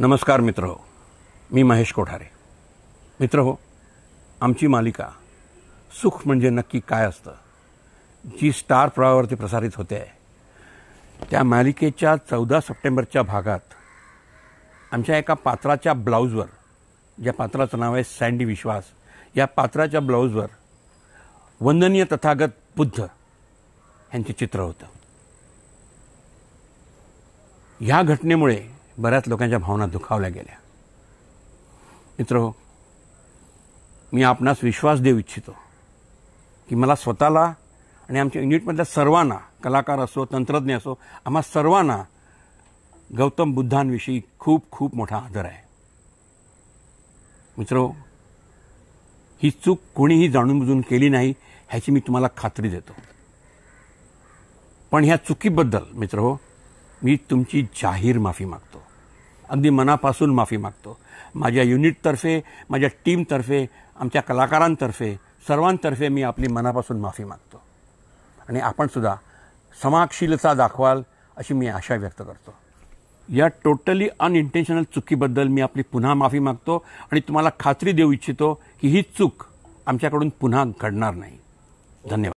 नमस्कार मित्र हो मी महेश कोठारे मित्र हो आमची मालिका सुख म्हणजे नक्की काय असतं जी स्टार प्रवाहावरती प्रसारित होते आहे त्या मालिकेच्या चौदा सप्टेंबरच्या भागात आमच्या एका पात्राच्या ब्लाऊजवर ज्या पात्राचं नाव आहे सँडी विश्वास या पात्राच्या ब्लाऊजवर वंदनीय तथागत बुद्ध यांचे चित्र होतं ह्या घटनेमुळे बऱ्याच लोकांच्या भावना दुखावल्या गेल्या मित्र मी आपणास विश्वास देऊ इच्छितो की मला स्वतःला आणि आमच्या युनिटमधल्या सर्वांना कलाकार असो तंत्रज्ञ असो आम्हा सर्वांना गौतम बुद्धांविषयी खूप खूप मोठा आदर आहे मित्रो ही चूक कोणीही जाणून बुजून केली नाही ह्याची मी तुम्हाला खात्री देतो पण ह्या चुकीबद्दल मित्र मी तुमची जाहीर माफी मागतो अगदी मनापासून माफी मागतो माझ्या युनिटतर्फे माझ्या टीमतर्फे आमच्या कलाकारांतर्फे सर्वांतर्फे मी आपली मनापासून माफी मागतो आणि आपणसुद्धा समाक्षीलचा दाखवाल अशी मी आशा व्यक्त करतो या टोटली अनइंटेन्शनल चुकीबद्दल मी आपली पुन्हा माफी मागतो आणि तुम्हाला खात्री देऊ इच्छितो की ही चूक आमच्याकडून पुन्हा घडणार नाही धन्यवाद